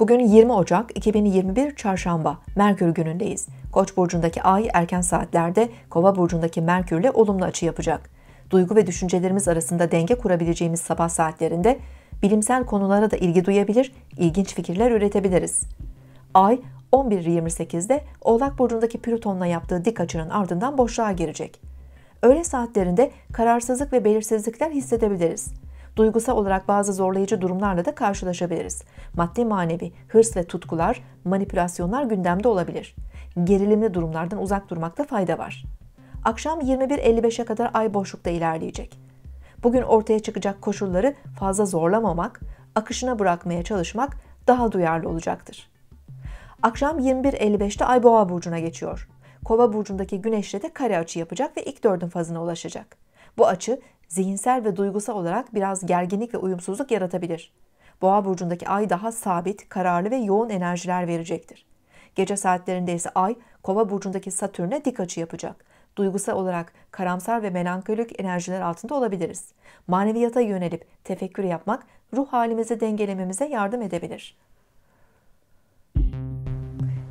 Bugün 20 Ocak 2021 Çarşamba Merkür günündeyiz. Koç burcundaki Ay erken saatlerde Kova burcundaki Merkürle olumlu açı yapacak. Duygu ve düşüncelerimiz arasında denge kurabileceğimiz sabah saatlerinde bilimsel konulara da ilgi duyabilir, ilginç fikirler üretebiliriz. Ay 11.28'de Oğlak burcundaki Plüton'la yaptığı dik açının ardından boşluğa girecek. Öğle saatlerinde kararsızlık ve belirsizlikler hissedebiliriz duygusal olarak bazı zorlayıcı durumlarla da karşılaşabiliriz. Maddi manevi hırs ve tutkular, manipülasyonlar gündemde olabilir. Gerilimli durumlardan uzak durmakta fayda var. Akşam 21.55'e kadar ay boşlukta ilerleyecek. Bugün ortaya çıkacak koşulları fazla zorlamamak, akışına bırakmaya çalışmak daha duyarlı olacaktır. Akşam 21.55'te Ay Boğa burcuna geçiyor. Kova burcundaki güneşle de kare açı yapacak ve ilk dördün fazına ulaşacak. Bu açı zihinsel ve duygusal olarak biraz gerginlik ve uyumsuzluk yaratabilir. Boğa burcundaki ay daha sabit, kararlı ve yoğun enerjiler verecektir. Gece saatlerinde ise ay Kova burcundaki Satürn'e dik açı yapacak. Duygusal olarak karamsar ve melankolik enerjiler altında olabiliriz. Maneviyata yönelip tefekkür yapmak ruh halimizi dengelememize yardım edebilir.